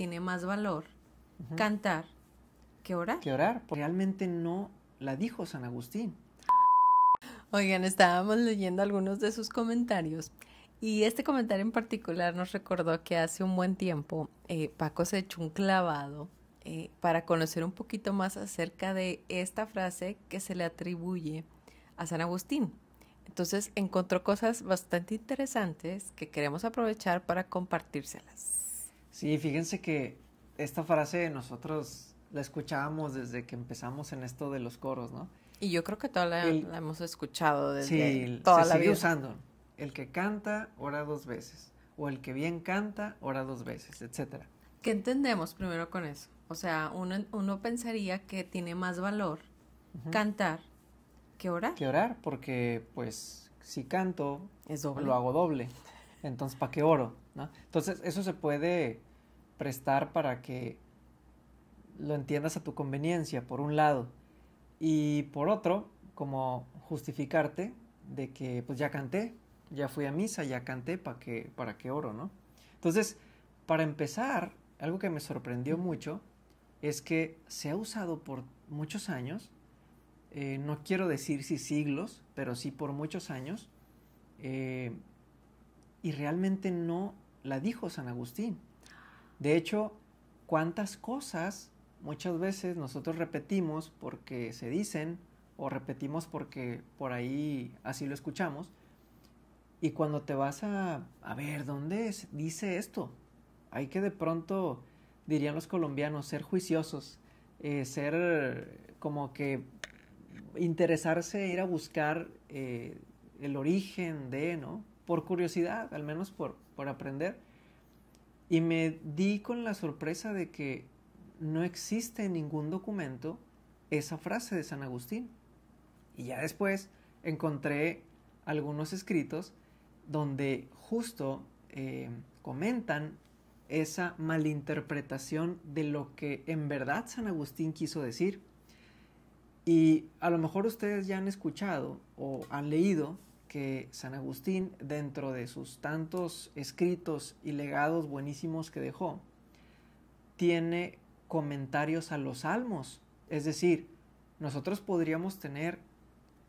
tiene más valor cantar que orar. Que orar, porque realmente no la dijo San Agustín. Oigan, estábamos leyendo algunos de sus comentarios y este comentario en particular nos recordó que hace un buen tiempo eh, Paco se echó un clavado eh, para conocer un poquito más acerca de esta frase que se le atribuye a San Agustín. Entonces encontró cosas bastante interesantes que queremos aprovechar para compartírselas. Sí, fíjense que esta frase nosotros la escuchábamos desde que empezamos en esto de los coros, ¿no? Y yo creo que toda la, hemos escuchado desde sí, toda se la vida. usando. El que canta, ora dos veces. O el que bien canta, ora dos veces, etc. ¿Qué entendemos primero con eso? O sea, uno, pensaría que tiene más valor cantar que orar. Que orar, porque pues si canto, es lo hago doble entonces ¿para qué oro? Entonces eso se puede prestar para que lo entiendas a tu conveniencia, por un lado, y por otro, como justificarte de que pues ya canté, ya fui a misa, ya canté, ¿para qué, para qué oro? ¿no? Entonces, para empezar, algo que me sorprendió mucho es que se ha usado por muchos años, eh, no quiero decir si siglos, pero sí por muchos años, eh, y realmente no la dijo San Agustín. De hecho, cuántas cosas muchas veces nosotros repetimos porque se dicen o repetimos porque por ahí así lo escuchamos. Y cuando te vas a, a ver, ¿dónde es? dice esto? Hay que de pronto, dirían los colombianos, ser juiciosos, eh, ser como que interesarse, ir a buscar eh, el origen de, ¿no? por curiosidad, al menos por, aprender. Y me di con la sorpresa de que no existe en ningún documento esa frase de San Agustín. Y ya después encontré algunos escritos donde justo eh, comentan esa malinterpretación de lo que en verdad San Agustín quiso decir. Y a lo mejor ustedes ya han escuchado o han leído que San Agustín, dentro de sus tantos escritos y legados buenísimos que dejó, tiene comentarios a los salmos. Es decir, nosotros podríamos tener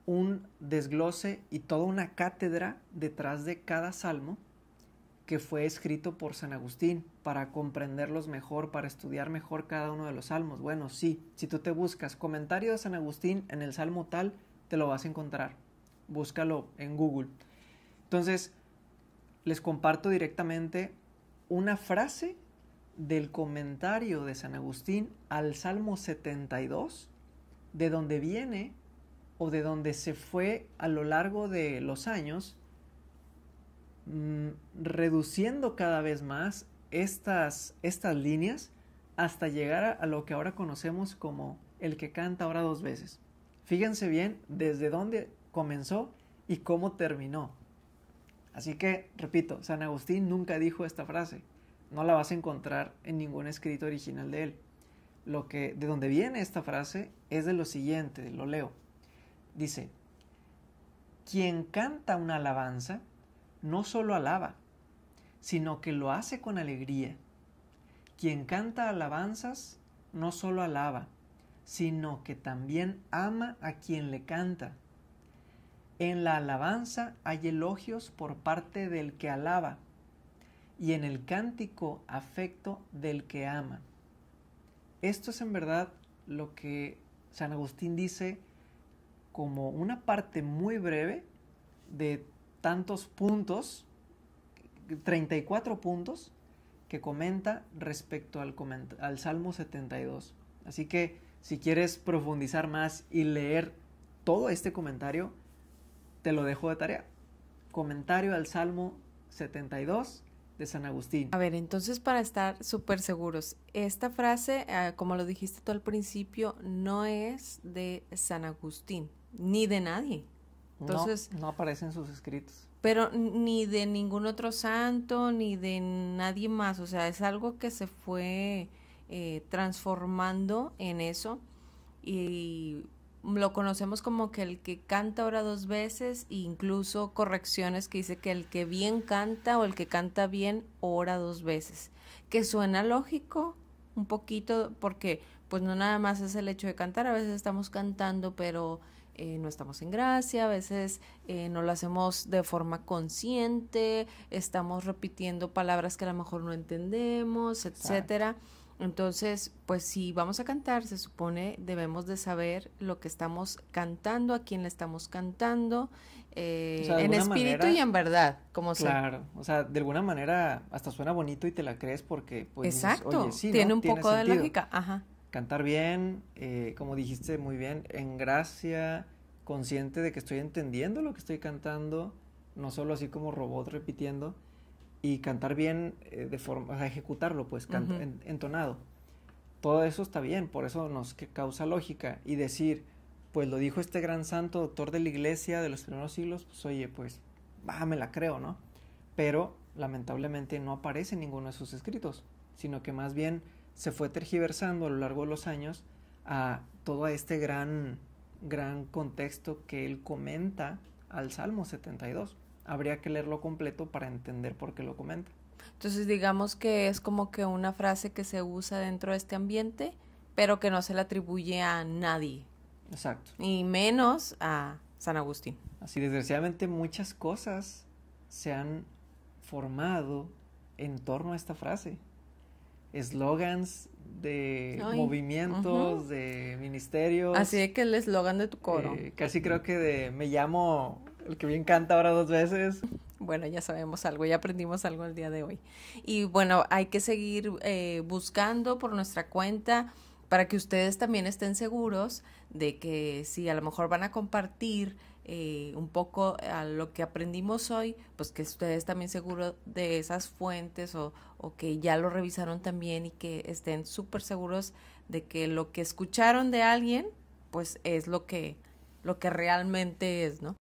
un desglose y toda una cátedra detrás de cada salmo que fue escrito por San Agustín para comprenderlos mejor, para estudiar mejor cada uno de los salmos. Bueno, sí, si tú te buscas comentario de San Agustín en el salmo tal, te lo vas a encontrar búscalo en Google. Entonces, les comparto directamente una frase del comentario de San Agustín al Salmo 72, de donde viene o de donde se fue a lo largo de los años, mm, reduciendo cada vez más estas, estas líneas hasta llegar a, a lo que ahora conocemos como el que canta ahora dos veces. Fíjense bien desde dónde comenzó y cómo terminó. Así que, repito, San Agustín nunca dijo esta frase. No la vas a encontrar en ningún escrito original de él. Lo que de donde viene esta frase es de lo siguiente, lo leo. Dice, quien canta una alabanza no solo alaba, sino que lo hace con alegría. Quien canta alabanzas no solo alaba, sino que también ama a quien le canta. En la alabanza hay elogios por parte del que alaba y en el cántico afecto del que ama. Esto es en verdad lo que San Agustín dice como una parte muy breve de tantos puntos, 34 puntos, que comenta respecto al, Salmo 72. Así que si quieres profundizar más y leer todo este comentario, te lo dejo de tarea. Comentario al Salmo 72 de San Agustín. A ver, entonces para estar súper seguros, esta frase, eh, como lo dijiste tú al principio, no es de San Agustín, ni de nadie. Entonces, no, aparece en sus escritos. Pero ni de ningún otro santo, ni de nadie más. O sea, es algo que se fue eh, transformando en eso. Y lo conocemos como que el que canta ora dos veces e incluso correcciones que dice que el que bien canta o el que canta bien ora dos veces, que suena lógico un poquito porque pues no nada más es el hecho de cantar, a veces estamos cantando pero eh, no estamos en gracia, a veces eh, no lo hacemos de forma consciente, estamos repitiendo palabras que a lo mejor no entendemos, etcétera. Entonces, pues si vamos a cantar, se supone debemos de saber lo que estamos cantando, a quién le estamos cantando, eh, en espíritu y en verdad, como Claro, o sea, de alguna manera hasta suena bonito y te la crees porque, pues, Exacto, tiene un poco de lógica, Cantar bien, eh, como dijiste muy bien, en gracia, consciente de que estoy entendiendo lo que estoy cantando, no solo así como robot repitiendo y cantar bien eh, de forma, o ejecutarlo, pues, entonado. Todo eso está bien, por eso nos causa lógica. Y decir, pues lo dijo este gran santo, doctor de la iglesia de los primeros siglos, pues oye, pues, bah, me la creo, ¿no? Pero lamentablemente no aparece en ninguno de sus escritos, sino que más bien se fue tergiversando a lo largo de los años a todo este gran, gran contexto que él comenta al Salmo 72 habría que leerlo completo para entender por qué lo comenta. Entonces digamos que es como que una frase que se usa dentro de este ambiente, pero que no se le atribuye a nadie. Exacto. Y menos a San Agustín. Así, desgraciadamente muchas cosas se han formado en torno a esta frase. Eslogans de movimientos, de ministerios. Así de que el eslogan de tu coro. Eh, casi creo que de me llamo el que me encanta ahora dos veces. Bueno, ya sabemos algo, ya aprendimos algo el día de hoy. Y bueno, hay que seguir eh, buscando por nuestra cuenta para que ustedes también estén seguros de que si a lo mejor van a compartir eh, un poco a lo que aprendimos hoy, pues que ustedes también seguros de esas fuentes o, o que ya lo revisaron también y que estén súper seguros de que lo que escucharon de alguien, pues es lo que, lo que realmente es, ¿no?